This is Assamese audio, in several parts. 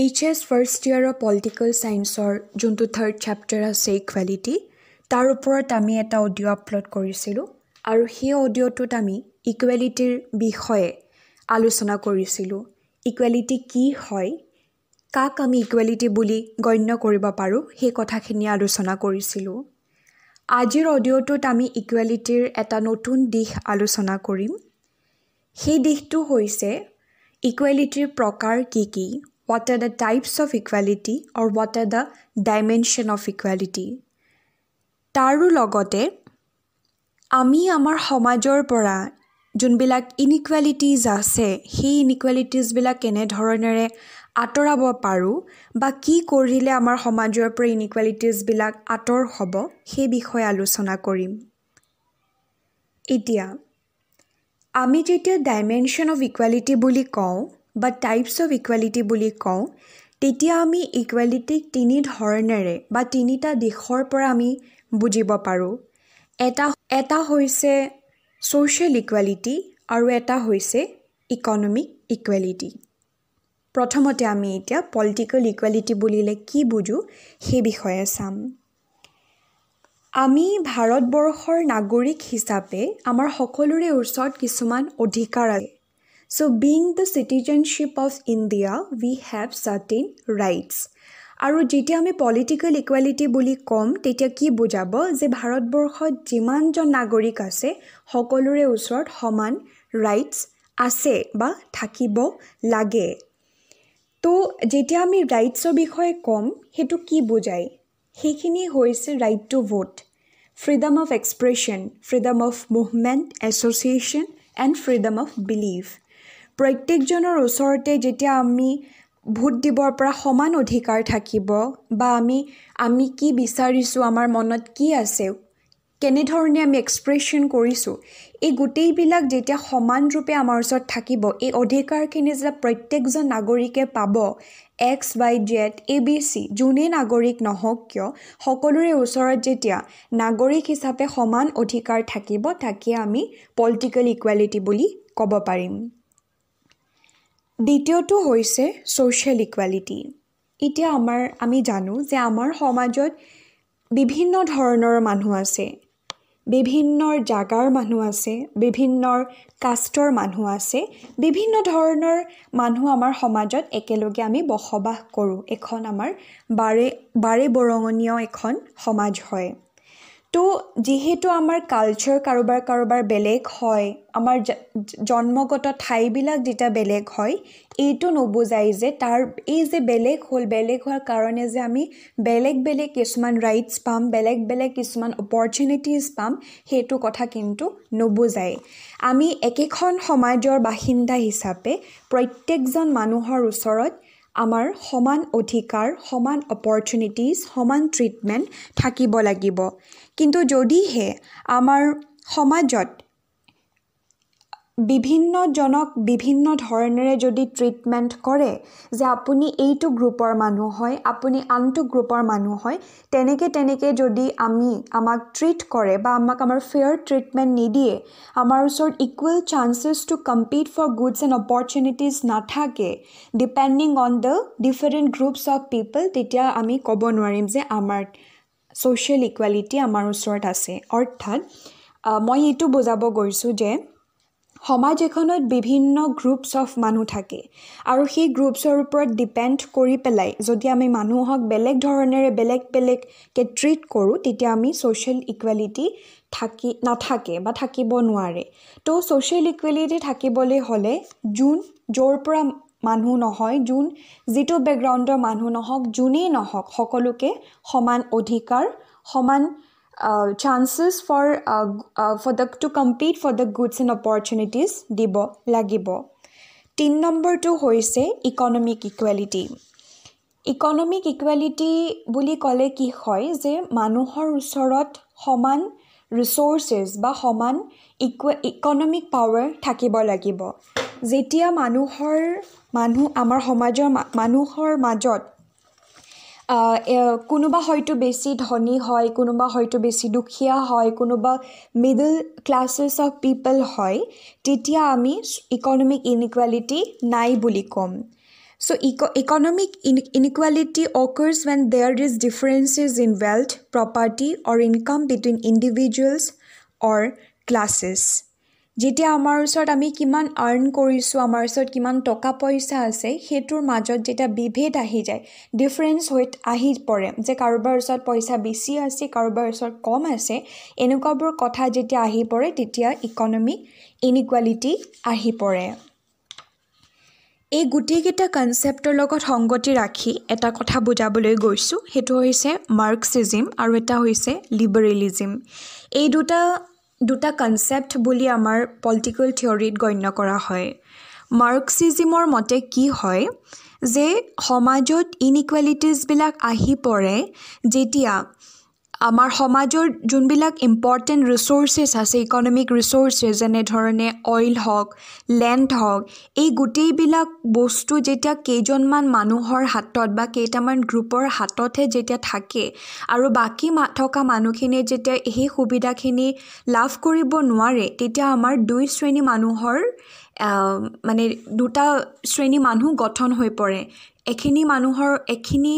এইচ এছ ফাৰ্ষ্ট ইয়াৰৰ পলিটিকেল চায়েন্সৰ যোনটো থাৰ্ড চেপ্টাৰ আছে ইকুৱেলিটি তাৰ ওপৰত আমি এটা অডিঅ' আপলোড কৰিছিলোঁ আৰু সেই অডিঅ'টোত আমি ইকুৱেলিটিৰ বিষয়ে আলোচনা কৰিছিলোঁ ইকুৱেলিটি কি হয় কাক আমি ইকুৱেলিটি বুলি গণ্য কৰিব পাৰোঁ সেই কথাখিনি আলোচনা কৰিছিলোঁ আজিৰ অডিঅ'টোত আমি ইকুৱেলিটিৰ এটা নতুন দিশ আলোচনা কৰিম সেই দিশটো হৈছে ইকুৱেলিটিৰ প্ৰকাৰ কি কি what are the types of equality or what are the dimension of equality তাৰো লগতে আমি আমাৰ সমাজৰ পৰা যোনবিলাক ইনিকুৱেলিটিজ আছে সেই ইনিকুৱেলিটিজবিলাক কেনেধৰণেৰে আঁতৰাব পাৰোঁ বা কি কৰিলে আমাৰ সমাজৰ পৰা ইনিকুৱেলিটিজবিলাক আঁতৰ হ'ব সেই বিষয়ে আলোচনা কৰিম এতিয়া আমি যেতিয়া ডাইমেনশ্যন অফ ইকুৱেলিটি বুলি কওঁ বা টাইপছ অফ ইকুৱেলিটি বুলি কওঁ তেতিয়া আমি ইকুৱেলিটিক তিনি ধৰণেৰে বা তিনিটা দিশৰ পৰা আমি বুজিব পাৰোঁ এটা এটা হৈছে ছ'চিয়েল ইকুৱেলিটি আৰু এটা হৈছে ইকনমিক ইকুৱেলিটি প্ৰথমতে আমি এতিয়া পলিটিকেল ইকুৱেলিটি বুলিলে কি বুজোঁ সেই বিষয়ে চাম আমি ভাৰতবৰ্ষৰ নাগৰিক হিচাপে আমাৰ সকলোৰে ওচৰত কিছুমান অধিকাৰ আছে so' being the citizenship of India we have certain rights আৰু যেতিয়া আমি পলিটিকেল ইকুৱেলিটি বুলি ক'ম তেতিয়া কি বুজাব যে ভাৰতবৰ্ষত যিমানজন নাগৰিক আছে সকলোৰে ওচৰত সমান ৰাইটছ আছে বা থাকিব লাগে তো যেতিয়া আমি ৰাইটছৰ বিষয়ে ক'ম সেইটো কি বুজায় সেইখিনি হৈছে right to vote freedom of expression freedom of movement association and freedom of believe প্ৰত্যেকজনৰ ওচৰতে যেতিয়া আমি ভোট দিবৰ পৰা সমান অধিকাৰ থাকিব বা আমি আমি কি বিচাৰিছোঁ আমাৰ মনত কি আছে কেনেধৰণে আমি এক্সপ্ৰেশ্যন কৰিছোঁ এই গোটেইবিলাক যেতিয়া সমানৰূপে আমাৰ ওচৰত থাকিব এই অধিকাৰখিনি যেতিয়া প্ৰত্যেকজন নাগৰিকে পাব X Y Z A B C যোনেই নাগৰিক নহওক কিয় সকলোৰে ওচৰত যেতিয়া নাগৰিক হিচাপে সমান অধিকাৰ থাকিব তাকে আমি পলিটিকেল ইকুৱেলিটি বুলি ক'ব পাৰিম দ্বিতীয়টো হৈছে ছ'চিয়েল ইকুৱেলিটি এতিয়া আমাৰ আমি জানো যে আমাৰ সমাজত বিভিন্ন ধৰণৰ মানুহ আছে বিভিন্ন জাগাৰ মানুহ আছে বিভিন্ন কাষ্টৰ মানুহ আছে বিভিন্ন ধৰণৰ মানুহ আমাৰ সমাজত একেলগে আমি বসবাস কৰোঁ এখন আমাৰ বাৰে বাৰে বৰঙণীয় এখন সমাজ হয় তো যিহেতু আমাৰ কালচাৰ কাৰোবাৰ কাৰোবাৰ বেলেগ হয় আমাৰ জন্মগত ঠাইবিলাক যেতিয়া বেলেগ হয় এইটো নবুজাই যে তাৰ এই যে বেলেগ হ'ল বেলেগ হোৱাৰ কাৰণে যে আমি বেলেগ বেলেগ কিছুমান ৰাইটছ পাম বেলেগ বেলেগ কিছুমান অপৰচুনিটিজ পাম সেইটো কথা কিন্তু নুবুজায় আমি একেখন সমাজৰ বাসিন্দা হিচাপে প্ৰত্যেকজন মানুহৰ ওচৰত আমাৰ সমান অধিকাৰ সমান অপৰচুনিটিজ সমান ট্ৰিটমেণ্ট থাকিব লাগিব কিন্তু যদিহে আমাৰ সমাজত বিভিন্নজনক বিভিন্ন ধৰণেৰে যদি ট্ৰিটমেণ্ট কৰে যে আপুনি এইটো গ্ৰুপৰ মানুহ হয় আপুনি আনটো গ্ৰুপৰ মানুহ হয় তেনেকৈ তেনেকৈ যদি আমি আমাক ট্ৰিট কৰে বা আমাক আমাৰ ফেয়াৰ ট্ৰিটমেণ্ট নিদিয়ে আমাৰ ওচৰত equal chances to compete for goods and opportunities নাথাকে depending on the different groups of people তেতিয়া আমি ক'ব নোৱাৰিম যে আমাৰ ছ'চিয়েল ইকুৱেলিটি আমাৰ ওচৰত আছে অৰ্থাৎ মই এইটো বুজাব গৈছোঁ যে সমাজ এখনত বিভিন্ন গ্ৰুপছ অফ মানুহ থাকে আৰু সেই গ্ৰুপছৰ ওপৰত ডিপেণ্ড কৰি পেলাই যদি আমি মানুহক বেলেগ ধৰণেৰে বেলেগ বেলেগকৈ ট্ৰিট কৰোঁ তেতিয়া আমি ছ'চিয়েল ইকুৱেলিটি থাকি নাথাকে বা থাকিব নোৱাৰে ত' ছ'চিয়েল ইকুৱেলিটি থাকিবলৈ হ'লে যোন য'ৰ পৰা মানুহ নহয় যোন যিটো বেকগ্ৰাউণ্ডৰ মানুহ নহওক যোনেই নহওক সকলোকে সমান অধিকাৰ সমান uh, chances for uh, uh, for the to compete for the goods and opportunities dibo lagibo tin number 2 hoise economic equality economic equality বুলি ক'লে কি হয় যে মানুহৰ ওচৰত সমান ৰিচৰ্চেছ বা সমান ইকুৱে ইকনমিক পাৱাৰ থাকিব লাগিব যেতিয়া মানুহৰ মানুহ আমাৰ সমাজৰ মানুহৰ মাজত কোনোবা হয়তো বেছি ধনী হয় কোনোবা হয়তো বেছি দুখীয়া হয় কোনোবা মিডল ক্লাছেছ অফ পিপল হয় তেতিয়া আমি ইকনমিক ইনিকুৱেলিটি নাই বুলি ক'ম চ' ইক' economic in inequality occurs when there is differences in wealth property or income between individuals or classes যেতিয়া আমাৰ ওচৰত আমি কিমান আৰ্ণ কৰিছোঁ আমাৰ ওচৰত কিমান টকা পইচা আছে সেইটোৰ মাজত যেতিয়া বিভেদ আহি যায় ডিফাৰেঞ্চ হৈ আহি পৰে যে কাৰোবাৰ ওচৰত পইচা বেছি আছে কাৰোবাৰ ওচৰত কম আছে এনেকুৱাবোৰ কথা যেতিয়া আহি পৰে তেতিয়া ইকনমিক ইনিকুৱালিটি আহি পৰে এই গোটেইকেইটা কনচেপ্টৰ লগত সংগতি ৰাখি এটা কথা বুজাবলৈ গৈছোঁ সেইটো হৈছে মাৰ্কচিজিম আৰু এটা হৈছে লিবাৰেলিজিম এই দুটা দুটা কনচেপ্ট বুলি আমাৰ পলিটিকেল থিয়ৰীত গণ্য কৰা হয় মাৰ্কচিজিমৰ মতে কি হয় যে সমাজত ইনিকুৱেলিটিজবিলাক আহি পৰে যেতিয়া আমাৰ সমাজৰ যোনবিলাক ইম্পৰ্টেণ্ট ৰিচ'ৰ্চেছ আছে ইকনমিক ৰিচোৰ্চেছ যেনেধৰণে অইল হওক লেণ্ড হওক এই গোটেইবিলাক বস্তু যেতিয়া কেইজনমান মানুহৰ হাতত বা কেইটামান গ্ৰুপৰ হাততহে যেতিয়া থাকে আৰু বাকী থকা মানুহখিনিয়ে যেতিয়া সেই সুবিধাখিনি লাভ কৰিব নোৱাৰে তেতিয়া আমাৰ দুই শ্ৰেণী মানুহৰ মানে দুটা শ্ৰেণী মানুহ গঠন হৈ পৰে এখিনি মানুহৰ এখিনি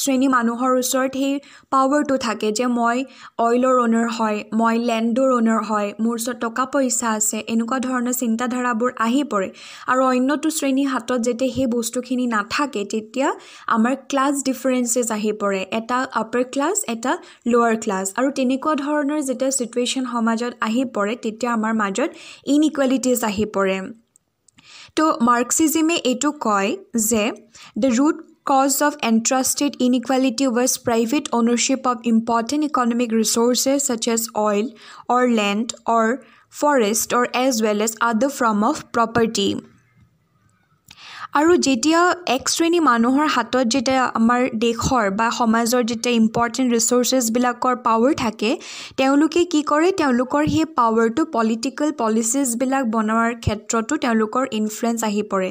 শ্ৰেণী মানুহৰ ওচৰত সেই পাৱাৰটো থাকে যে মই অইলৰ অ'নাৰ হয় মই লেণ্ডৰ অ'নাৰ হয় মোৰ ওচৰত টকা পইচা আছে এনেকুৱা ধৰণৰ চিন্তাধাৰাবোৰ আহি পৰে আৰু অন্যটো শ্ৰেণীৰ হাতত যেতিয়া সেই বস্তুখিনি নাথাকে তেতিয়া আমাৰ ক্লাছ ডিফাৰেঞ্চেছ আহি পৰে এটা আপাৰ ক্লাছ এটা লৱাৰ ক্লাছ আৰু তেনেকুৱা ধৰণৰ যেতিয়া চিটুৱেশ্যন সমাজত আহি পৰে তেতিয়া আমাৰ মাজত ইনইকুৱেলিটিজ আহি পৰে তো মাৰ্কচিজিমে এইটো কয় যে the root cause of entrenched inequality was private ownership of important economic resources such as oil or land or forest or as well as other form of property. আৰু যেতিয়া এক শ্ৰেণী মানুহৰ হাতত যেতিয়া আমাৰ দেশৰ বা সমাজৰ যেতিয়া ইম্পৰ্টেণ্ট ৰিচৰ্চেছবিলাকৰ পাৱাৰ থাকে তেওঁলোকে কি কৰে তেওঁলোকৰ সেই পাৱাৰটো পলিটিকেল পলিচিজবিলাক বনোৱাৰ ক্ষেত্ৰতো তেওঁলোকৰ ইনফ্লুৱেঞ্চ আহি পৰে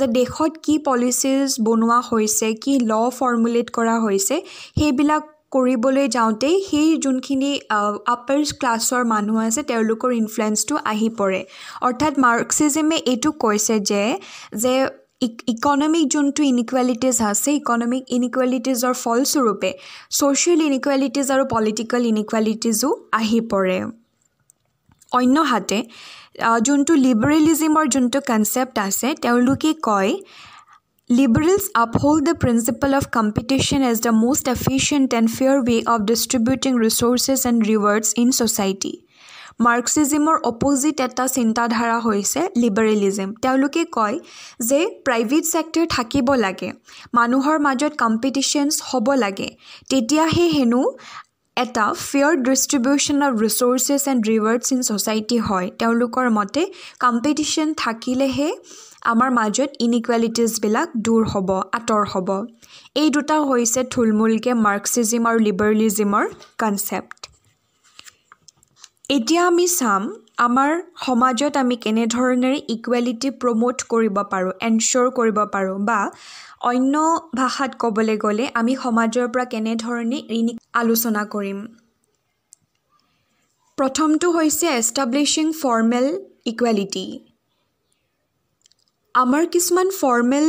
যে দেশত কি পলিচিজ বনোৱা হৈছে কি ল ফৰ্মুলেট কৰা হৈছে সেইবিলাক কৰিবলৈ যাওঁতেই সেই যোনখিনি আপাৰ ক্লাছৰ মানুহ আছে তেওঁলোকৰ ইনফ্লুৱেঞ্চটো আহি পৰে অৰ্থাৎ মাৰ্কচিজিমে এইটো কৈছে যে যে ইকনমিক যোনটো ইনিকুৱেলিটিজ আছে ইকনমিক ইনিকুৱেলিটিজৰ ফলস্বৰূপে ছ'চিয়েল ইনিকুৱেলিটিজ আৰু পলিটিকেল ইনিকুৱেলিটিজো আহি পৰে অন্যহাতে যোনটো লিবাৰেলিজিমৰ যোনটো কনচেপ্ট আছে তেওঁলোকে কয় liberals uphold the principle of competition as the most efficient and fair way of distributing resources and rewards in society মাৰ্কচিজিমৰ অপজিট এটা চিন্তাধাৰা হৈছে লিবাৰেলিজিম তেওঁলোকে কয় যে প্ৰাইভেট ছেক্টৰ থাকিব লাগে মানুহৰ মাজত কম্পিটিশ্যনছ হ'ব লাগে তেতিয়াহে হেনো এটা fair distribution of resources and rewards in society হয় তেওঁলোকৰ মতে কম্পিটিশ্যন থাকিলেহে আমাৰ মাজত ইনিকুৱেলিটিজবিলাক দূৰ হ'ব আঁতৰ হ'ব এই দুটা হৈছে থুলমূলকৈ মাৰ্কচিজিম আৰু লিবাৰেলিজিমৰ কনচেপ্ট এতিয়া আমি চাম আমাৰ সমাজত আমি কেনেধৰণেৰে ইকুৱেলিটি প্ৰম'ট কৰিব পাৰোঁ এনশ্ব'ৰ কৰিব পাৰোঁ বা অন্য ভাষাত ক'বলৈ গ'লে আমি সমাজৰ পৰা কেনেধৰণে ঋণ আলোচনা কৰিম প্ৰথমটো হৈছে এষ্টাব্লিচিং ফৰ্মেল ইকুৱেলিটি আমাৰ কিছুমান ফৰ্মেল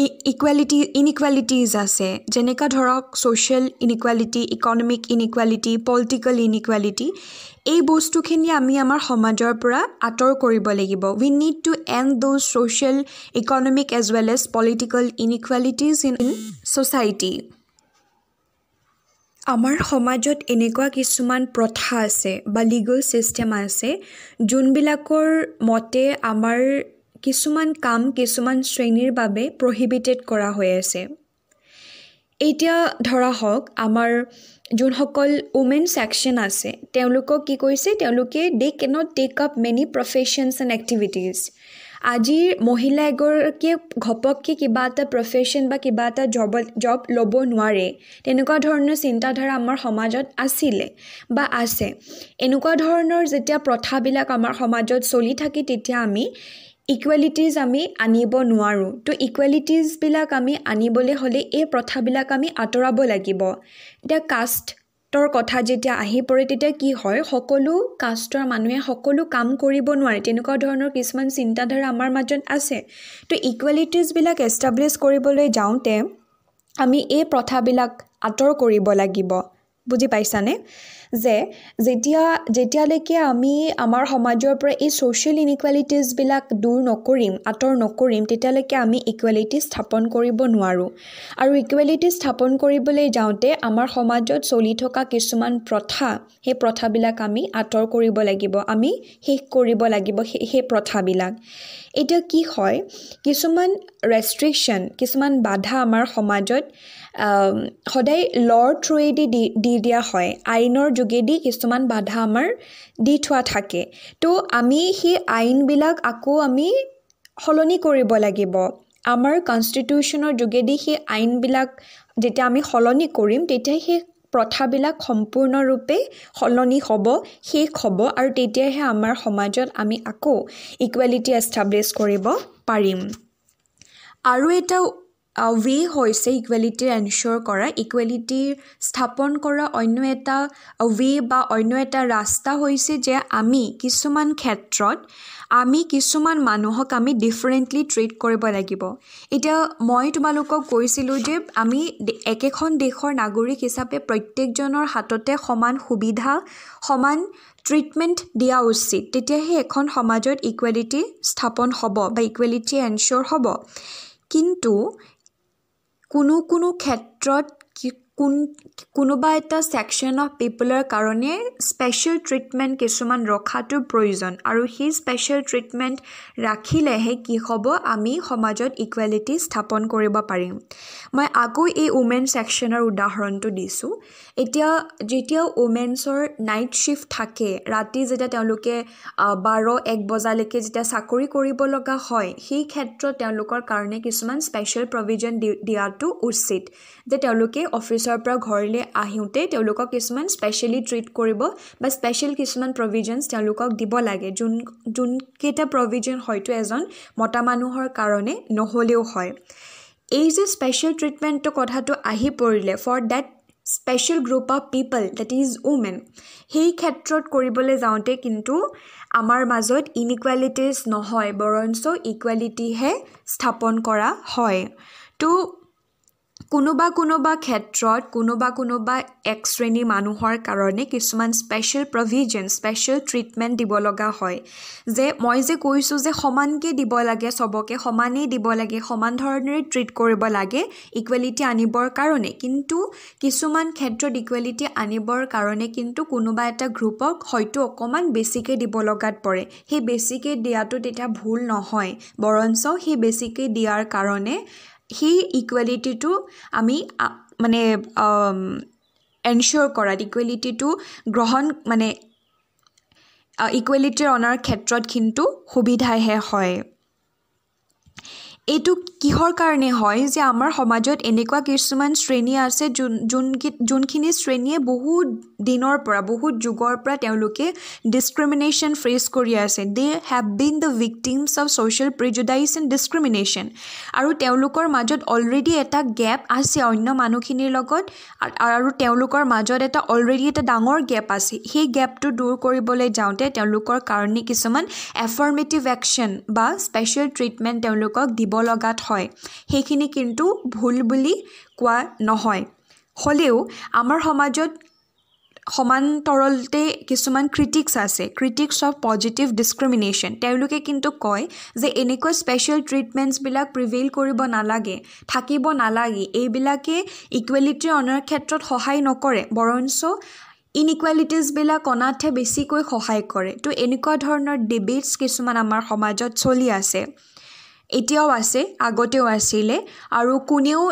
ইকুৱেলিটি ইনইকুৱেলিটিজ আছে যেনেকুৱা ধৰক social inequality economic inequality political inequality এই বস্তুখিনি আমি আমাৰ সমাজৰ পৰা আঁতৰ কৰিব লাগিব we need to end the' social economic as well as political inequalities in in society আমাৰ সমাজত এনেকুৱা কিছুমান প্ৰথা আছে বা লিগেল ছিষ্টেম আছে যোনবিলাকৰ মতে আমাৰ কিছুমান কাম কিছুমান শ্ৰেণীৰ বাবে প্ৰহিবিটেড কৰা হৈ আছে এতিয়া ধৰা হওক আমাৰ যোনসকল উমেন ছেকশ্যন আছে তেওঁলোকক কি কৰিছে তেওঁলোকে they cannot take up many professions and activities আজিৰ মহিলা এগৰাকীয়ে ঘপককৈ কিবা এটা প্ৰফেশ্যন বা কিবা এটা জব জব ল'ব নোৱাৰে তেনেকুৱা ধৰণৰ চিন্তাধাৰা আমাৰ সমাজত আছিলে বা আছে এনেকুৱা ধৰণৰ যেতিয়া প্ৰথাবিলাক আমাৰ সমাজত চলি থাকে তেতিয়া আমি ইকুৱেলিটিজ আমি আনিব নোৱাৰোঁ তো ইকুৱেলিটিজবিলাক আমি আনিবলৈ হ'লে এই প্ৰথাবিলাক আমি আঁতৰাব লাগিব এতিয়া কাষ্টৰ কথা যেতিয়া আহি পৰে তেতিয়া কি হয় সকলো কাষ্টৰ মানুহে সকলো কাম কৰিব নোৱাৰে তেনেকুৱা ধৰণৰ কিছুমান চিন্তাধাৰা আমাৰ মাজত আছে তো ইকুৱেলিটিজবিলাক এষ্টাব্লিছ কৰিবলৈ যাওঁতে আমি এই প্ৰথাবিলাক আঁতৰ কৰিব লাগিব বুজি পাইছানে যে যেতিয়া যেতিয়ালৈকে আমি আমাৰ সমাজৰ পৰা এই ছ'চিয়েল ইনিকুৱেলিটিজবিলাক দূৰ নকৰিম আঁতৰ নকৰিম তেতিয়ালৈকে আমি ইকুৱেলিটি স্থাপন কৰিব নোৱাৰোঁ আৰু ইকুৱেলিটি স্থাপন কৰিবলৈ যাওঁতে আমাৰ সমাজত চলি থকা কিছুমান প্ৰথা সেই প্ৰথাবিলাক আমি আঁতৰ কৰিব লাগিব আমি শেষ কৰিব লাগিব সেই সেই প্ৰথাবিলাক এতিয়া কি হয় কিছুমান ৰেষ্ট্ৰিকশ্যন কিছুমান বাধা আমাৰ সমাজত সদায় লৰ থ্ৰুৱেদি দি দি দিয়া হয় আইনৰ যোগেদি কিছুমান বাধা আমাৰ দি থোৱা থাকে তো আমি সেই আইনবিলাক আকৌ আমি সলনি কৰিব লাগিব আমাৰ কনষ্টিটিউশ্যনৰ যোগেদি সেই আইনবিলাক যেতিয়া আমি সলনি কৰিম তেতিয়া সেই প্ৰথাবিলাক সম্পূৰ্ণৰূপে সলনি হ'ব শেষ হ'ব আৰু তেতিয়াহে আমাৰ সমাজত আমি আকৌ ইকুৱেলিটি এষ্টাব্লিছ কৰিব পাৰিম আৰু এটা ৱে হৈছে ইকুৱেলিটিৰ এনছিয়'ৰ কৰা ইকুৱেলিটিৰ স্থাপন কৰা অন্য এটা ৱে বা অন্য এটা ৰাস্তা হৈছে যে আমি কিছুমান ক্ষেত্ৰত আমি কিছুমান মানুহক আমি ডিফাৰেণ্টলি ট্ৰিট কৰিব লাগিব এতিয়া মই তোমালোকক কৈছিলোঁ যে আমি একেখন দেশৰ নাগৰিক হিচাপে প্ৰত্যেকজনৰ হাততে সমান সুবিধা সমান ট্ৰিটমেণ্ট দিয়া উচিত তেতিয়াহে এখন সমাজত ইকুৱেলিটি স্থাপন হ'ব বা ইকুৱেলিটি এনচিয়'ৰ হ'ব কিন্তু কোনো কোনো ক্ষেত্ৰত কি কোন কোনোবা এটা ছেকশ্যন অফ পিপলৰ কাৰণে স্পেচিয়েল ট্ৰিটমেণ্ট কিছুমান ৰখাটো প্ৰয়োজন আৰু সেই স্পেচিয়েল ট্ৰিটমেণ্ট ৰাখিলেহে কি হ'ব আমি সমাজত ইকুৱেলিটি স্থাপন কৰিব পাৰিম মই আকৌ এই উমেন ছেকশ্যনৰ উদাহৰণটো দিছোঁ এতিয়া যেতিয়া উমেনছৰ নাইট শ্বিফ্ট থাকে ৰাতি যেতিয়া তেওঁলোকে বাৰ এক বজালৈকে যেতিয়া চাকৰি কৰিব লগা হয় সেই ক্ষেত্ৰত তেওঁলোকৰ কাৰণে কিছুমান স্পেচিয়েল প্ৰভিজন দি দিয়াটো উচিত যে তেওঁলোকে অফিচ অফিচৰ পৰা ঘৰলৈ আহোঁতে তেওঁলোকক কিছুমান স্পেচিয়েলি ট্ৰিট কৰিব বা স্পেচিয়েল কিছুমান প্ৰভিজনছ তেওঁলোকক দিব লাগে যোন যোনকেইটা প্ৰভিজন হয়তো এজন মতা মানুহৰ কাৰণে নহ'লেও হয় এই যে স্পেচিয়েল ট্ৰিটমেণ্টৰ কথাটো আহি পৰিলে for that special group of people that is women সেই ক্ষেত্ৰত কৰিবলৈ যাওঁতে কিন্তু আমাৰ মাজত ইনিকুৱেলিটিজ নহয় বৰঞ্চ ইকুৱেলিটিহে স্থাপন কৰা হয় তো কোনোবা কোনোবা ক্ষেত্ৰত কোনোবা কোনোবা এক শ্ৰেণীৰ মানুহৰ কাৰণে কিছুমান স্পেচিয়েল প্ৰভিজন স্পেচিয়েল ট্ৰিটমেণ্ট দিব লগা হয় যে মই যে কৈছোঁ যে সমানকৈ দিব লাগে চবকে সমানেই দিব লাগে সমান ধৰণেৰে ট্ৰিট কৰিব লাগে ইকুৱেলিটি আনিবৰ কাৰণে কিন্তু কিছুমান ক্ষেত্ৰত ইকুৱেলিটি আনিবৰ কাৰণে কিন্তু কোনোবা এটা গ্ৰুপক হয়তো অকণমান বেছিকৈ দিব লগাত পৰে সেই বেছিকৈ দিয়াটো তেতিয়া ভুল নহয় বৰঞ্চ সেই বেছিকৈ দিয়াৰ কাৰণে সেই ইকুৱেলিটিটো আমি মানে এনচিয়'ৰ কৰাত ইকুৱেলিটিটো গ্ৰহণ মানে ইকুৱেলিটি অনাৰ ক্ষেত্ৰত কিন্তু সুবিধাহে হয় এইটো কিহৰ কাৰণে হয় যে আমাৰ সমাজত এনেকুৱা কিছুমান শ্ৰেণী আছে যোন যোন যোনখিনি শ্ৰেণীয়ে বহু দিনৰ পৰা বহুত যুগৰ পৰা তেওঁলোকে ডিচক্ৰিমিনেশ্যন ফেচ কৰি আছে they have been the victims of social prejudice and discrimination আৰু তেওঁলোকৰ মাজত অলৰেডি এটা গেপ আছে অন্য মানুহখিনিৰ লগত আৰু তেওঁলোকৰ মাজত এটা অলৰেডি এটা ডাঙৰ গেপ আছে সেই গেপটো দূৰ কৰিবলৈ যাওঁতে তেওঁলোকৰ কাৰণে কিছুমান এফাৰ্মেটিভ একশ্যন বা স্পেচিয়েল ট্ৰিটমেণ্ট তেওঁলোকক দিব দিব লগাত হয় সেইখিনি কিন্তু ভুল বুলি কোৱা নহয় হ'লেও আমাৰ সমাজত সমান্তৰলতে কিছুমান ক্ৰিটিক্স আছে ক্ৰিটিক্স অফ পজিটিভ ডিছক্ৰিমিনেশ্যন তেওঁলোকে কিন্তু কয় যে এনেকুৱা স্পেচিয়েল ট্ৰিটমেণ্টছবিলাক প্ৰিভেইল কৰিব নালাগে থাকিব নালাগে এইবিলাকে ইকুৱেলিটি অনাৰ ক্ষেত্ৰত সহায় নকৰে বৰঞ্চ ইনইকুৱেলিটিজবিলাক অনাতহে বেছিকৈ সহায় কৰে তো এনেকুৱা ধৰণৰ ডিবেটছ কিছুমান আমাৰ সমাজত চলি আছে এতিয়াও আছে আগতেও আছিলে আৰু কোনেও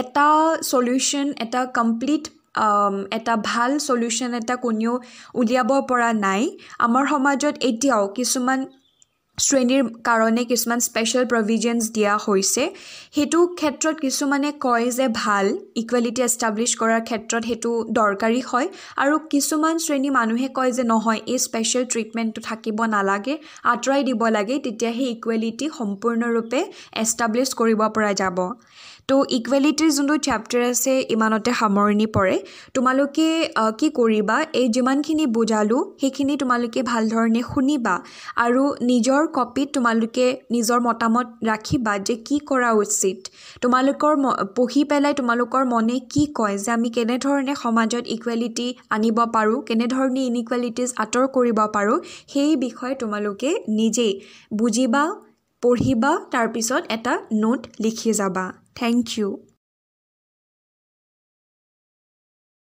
এটা চলিউশ্যন এটা কমপ্লিট এটা ভাল চলিউশ্যন এটা কোনেও উলিয়াব পৰা নাই আমাৰ সমাজত এতিয়াও কিছুমান শ্ৰেণীৰ কাৰণে কিছুমান স্পেচিয়েল প্ৰভিজনছ দিয়া হৈছে সেইটো ক্ষেত্ৰত কিছুমানে কয় যে ভাল ইকুৱেলিটি এষ্টাব্লিছ কৰাৰ ক্ষেত্ৰত সেইটো দৰকাৰী হয় আৰু কিছুমান শ্ৰেণী মানুহে কয় যে নহয় এই স্পেচিয়েল ট্ৰিটমেণ্টটো থাকিব নালাগে আঁতৰাই দিব লাগে তেতিয়া সেই ইকুৱেলিটি সম্পূৰ্ণৰূপে এষ্টাব্লিছ কৰিব পৰা যাব তো ইকুৱেলিটিৰ যোনটো চেপ্টাৰ আছে ইমানতে সামৰণি পৰে তোমালোকে কি কৰিবা এই যিমানখিনি বুজালোঁ সেইখিনি তোমালোকে ভাল ধৰণে শুনিবা আৰু নিজৰ কপিত তোমালোকে নিজৰ মতামত ৰাখিবা যে কি কৰা উচিত তোমালোকৰ ম পঢ়ি পেলাই তোমালোকৰ মনে কি কয় যে আমি কেনেধৰণে সমাজত ইকুৱেলিটি আনিব পাৰোঁ কেনেধৰণে ইনইকুৱেলিটিজ আঁতৰ কৰিব পাৰোঁ সেই বিষয়ে তোমালোকে নিজেই বুজিবা পঢ়িবা তাৰপিছত এটা নোট লিখি যাবা থেংক ইউ